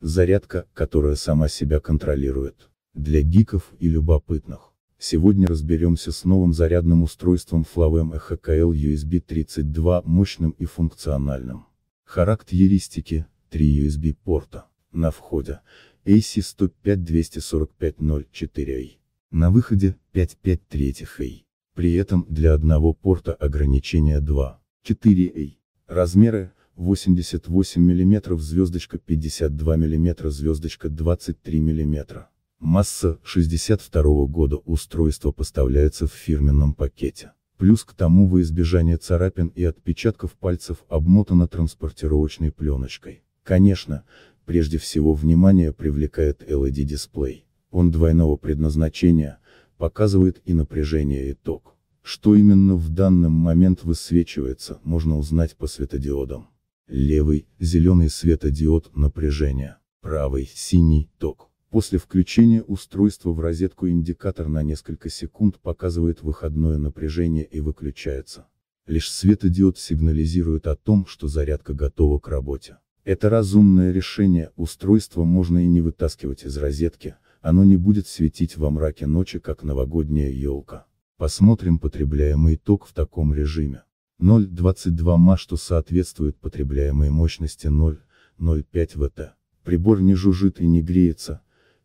зарядка, которая сама себя контролирует. Для гиков и любопытных. Сегодня разберемся с новым зарядным устройством Flavem EHKL USB 32, мощным и функциональным. Характеристики, 3 USB порта. На входе, ac 105 245 04 a На выходе, 553 a При этом, для одного порта ограничение 2, 4 a Размеры, 88 мм звездочка 52 мм звездочка 23 мм. Масса 62 -го года устройство поставляется в фирменном пакете. Плюс к тому во избежание царапин и отпечатков пальцев обмотано транспортировочной пленочкой. Конечно, прежде всего внимание привлекает LED-дисплей. Он двойного предназначения, показывает и напряжение и ток. Что именно в данный момент высвечивается, можно узнать по светодиодам левый – зеленый светодиод напряжения, правый – синий – ток. После включения устройства в розетку индикатор на несколько секунд показывает выходное напряжение и выключается. Лишь светодиод сигнализирует о том, что зарядка готова к работе. Это разумное решение, устройство можно и не вытаскивать из розетки, оно не будет светить во мраке ночи, как новогодняя елка. Посмотрим потребляемый ток в таком режиме. 0,22 Ма, что соответствует потребляемой мощности 0,05 Вт. Прибор не жужжит и не греется,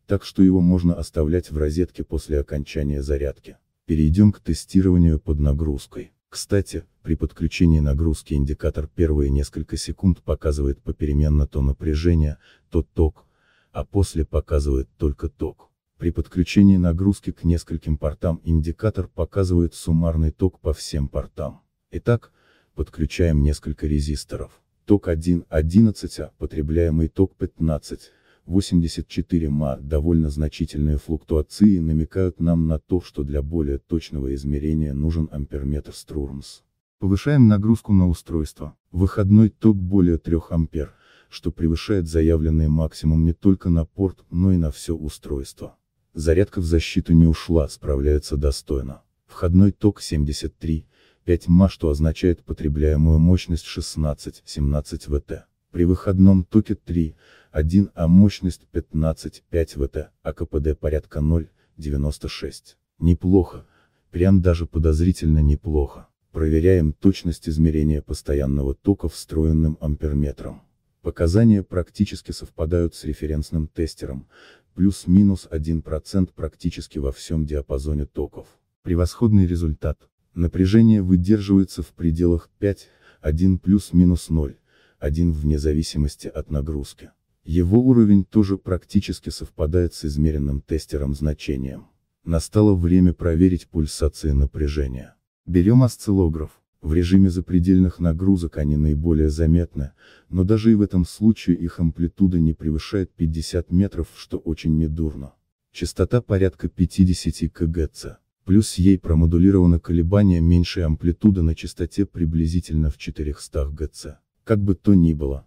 так что его можно оставлять в розетке после окончания зарядки. Перейдем к тестированию под нагрузкой. Кстати, при подключении нагрузки индикатор первые несколько секунд показывает попеременно то напряжение, то ток, а после показывает только ток. При подключении нагрузки к нескольким портам индикатор показывает суммарный ток по всем портам. Итак, подключаем несколько резисторов. Ток 1, 11 А, потребляемый ток 15, 84 ма, довольно значительные флуктуации намекают нам на то, что для более точного измерения нужен амперметр Струрмс. Повышаем нагрузку на устройство. Выходной ток более 3 ампер, что превышает заявленный максимум не только на порт, но и на все устройство. Зарядка в защиту не ушла, справляется достойно. Входной ток 73, 5 Ма, что означает потребляемую мощность 16-17 ВТ. При выходном токе 3, 1 А мощность 15-5 ВТ, а КПД порядка 0,96. Неплохо. Прям даже подозрительно неплохо. Проверяем точность измерения постоянного тока встроенным амперметром. Показания практически совпадают с референсным тестером, плюс-минус 1% практически во всем диапазоне токов. Превосходный результат. Напряжение выдерживается в пределах 5, 1 плюс-минус 0, 1 вне зависимости от нагрузки. Его уровень тоже практически совпадает с измеренным тестером значением. Настало время проверить пульсации напряжения. Берем осциллограф. В режиме запредельных нагрузок они наиболее заметны, но даже и в этом случае их амплитуда не превышает 50 метров, что очень недурно. Частота порядка 50 кГц плюс ей промодулировано колебание меньшей амплитуды на частоте приблизительно в 400 Гц. Как бы то ни было,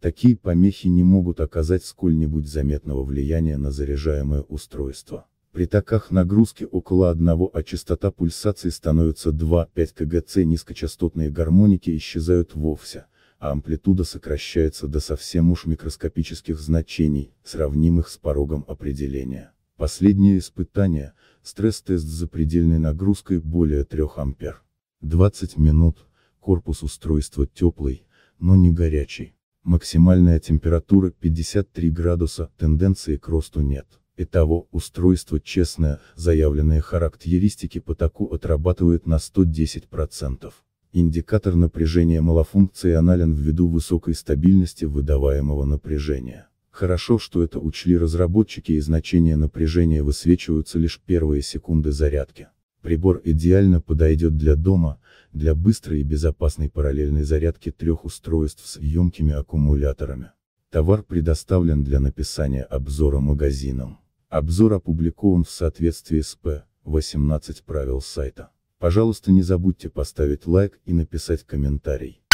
такие помехи не могут оказать сколь-нибудь заметного влияния на заряжаемое устройство. При таках нагрузки около 1, а частота пульсации становится 2-5 КГц, низкочастотные гармоники исчезают вовсе, а амплитуда сокращается до совсем уж микроскопических значений, сравнимых с порогом определения. Последнее испытание – стресс-тест с запредельной нагрузкой более 3 ампер. 20 минут, корпус устройства теплый, но не горячий. Максимальная температура 53 градуса, тенденции к росту нет. Итого, устройство честное, заявленные характеристики по таку отрабатывает на 110%. Индикатор напряжения малофункционален ввиду высокой стабильности выдаваемого напряжения. Хорошо, что это учли разработчики и значения напряжения высвечиваются лишь первые секунды зарядки. Прибор идеально подойдет для дома, для быстрой и безопасной параллельной зарядки трех устройств с емкими аккумуляторами. Товар предоставлен для написания обзора магазинам. Обзор опубликован в соответствии с П. 18 правил сайта. Пожалуйста не забудьте поставить лайк и написать комментарий.